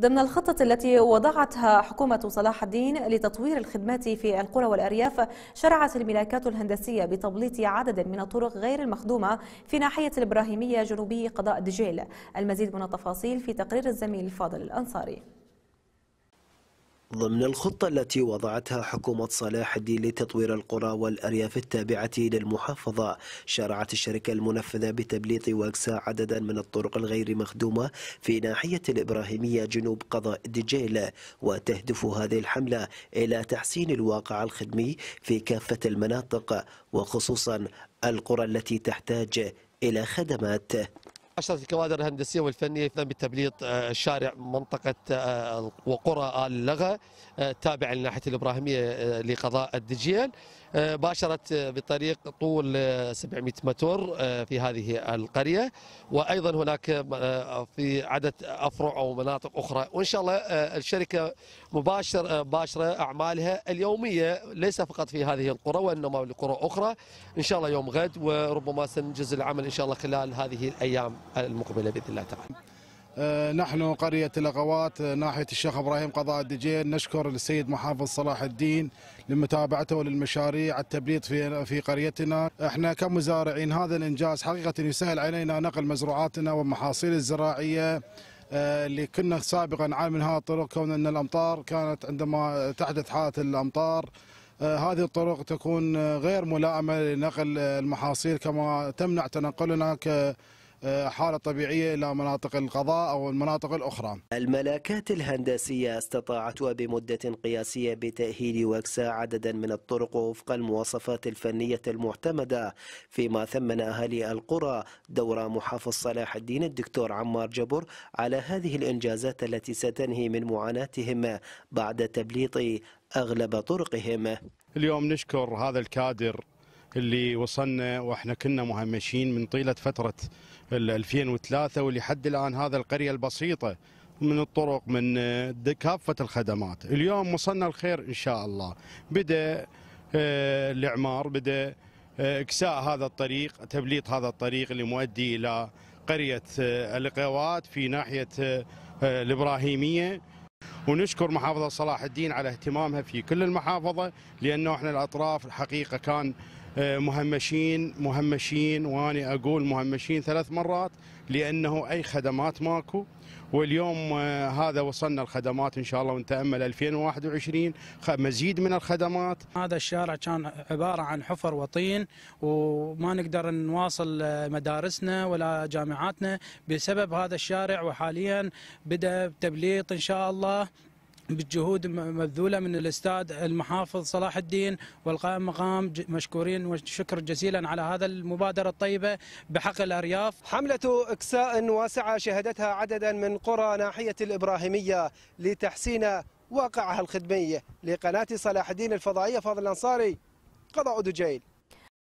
ضمن الخطة التي وضعتها حكومة صلاح الدين لتطوير الخدمات في القرى والأرياف شرعت الملاكات الهندسية بتبليط عدد من الطرق غير المخدومة في ناحية الإبراهيمية جنوبي قضاء دجيل المزيد من التفاصيل في تقرير الزميل فاضل الأنصاري ضمن الخطة التي وضعتها حكومة صلاح الدين لتطوير القرى والأرياف التابعة للمحافظة شرعت الشركة المنفذة بتبليط واكسا عددا من الطرق الغير مخدومة في ناحية الإبراهيمية جنوب قضاء الدجيل وتهدف هذه الحملة إلى تحسين الواقع الخدمي في كافة المناطق وخصوصا القرى التي تحتاج إلى خدمات عشرة الكوادر الهندسية والفنية تم بتبليط آه، شارع منطقة وقرى آه، آل لغا آه، تابع لناحية الإبراهيمية لقضاء الدجيل باشرت بطريق طول 700 متر في هذه القرية وأيضا هناك في عدد أفرع أو مناطق أخرى وإن شاء الله الشركة مباشر باشرة أعمالها اليومية ليس فقط في هذه القرى وإنما لقرى أخرى إن شاء الله يوم غد وربما سننجز العمل إن شاء الله خلال هذه الأيام المقبله باذن الله تعالى. آه، نحن قرية الأغوات آه، ناحية الشيخ إبراهيم قضاء الدجيل نشكر السيد محافظ صلاح الدين لمتابعته للمشاريع التبليط في في قريتنا احنا كمزارعين هذا الإنجاز حقيقة يسهل علينا نقل مزروعاتنا والمحاصيل الزراعية آه، اللي كنا سابقا نعاني من هذه الطرق كون أن الأمطار كانت عندما تحدث حالة الأمطار هذه الطرق تكون غير ملائمة لنقل المحاصيل كما تمنع تنقلنا ك آه، حالة طبيعية إلى مناطق القضاء أو المناطق الأخرى الملاكات الهندسية استطاعت بمدة قياسية بتأهيل وكسا عددا من الطرق وفق المواصفات الفنية المعتمدة فيما ثمن أهالي القرى دور محافظ صلاح الدين الدكتور عمار جبر على هذه الإنجازات التي ستنهي من معاناتهم بعد تبليط أغلب طرقهم اليوم نشكر هذا الكادر اللي وصلنا واحنا كنا مهمشين من طيله فتره 2003 واللي حد الان هذا القريه البسيطه من الطرق من آه، كافه الخدمات، اليوم وصلنا الخير ان شاء الله. بدا آه، الاعمار بدا آه، اكساء هذا الطريق، تبليط هذا الطريق اللي مؤدي الى قريه القوات في ناحيه الابراهيميه. ونشكر محافظه صلاح الدين على اهتمامها في كل المحافظه لانه احنا الاطراف الحقيقه كان آه، مهمشين مهمشين واني اقول مهمشين ثلاث مرات لانه اي خدمات ماكو واليوم آه، هذا وصلنا الخدمات ان شاء الله ونتامل 2021 مزيد من الخدمات. هذا الشارع كان عباره عن حفر وطين وما نقدر نواصل آه، مدارسنا ولا جامعاتنا بسبب هذا الشارع وحاليا بدا تبليط ان شاء الله بالجهود مبذوله من الاستاذ المحافظ صلاح الدين والقائم مقام مشكورين وشكر جزيلا على هذا المبادره الطيبه بحق الارياف. حمله اكساء واسعه شهدتها عددا من قرى ناحيه الابراهيميه لتحسين واقعها الخدمي لقناه صلاح الدين الفضائيه فاضل الانصاري قضاء دجيل.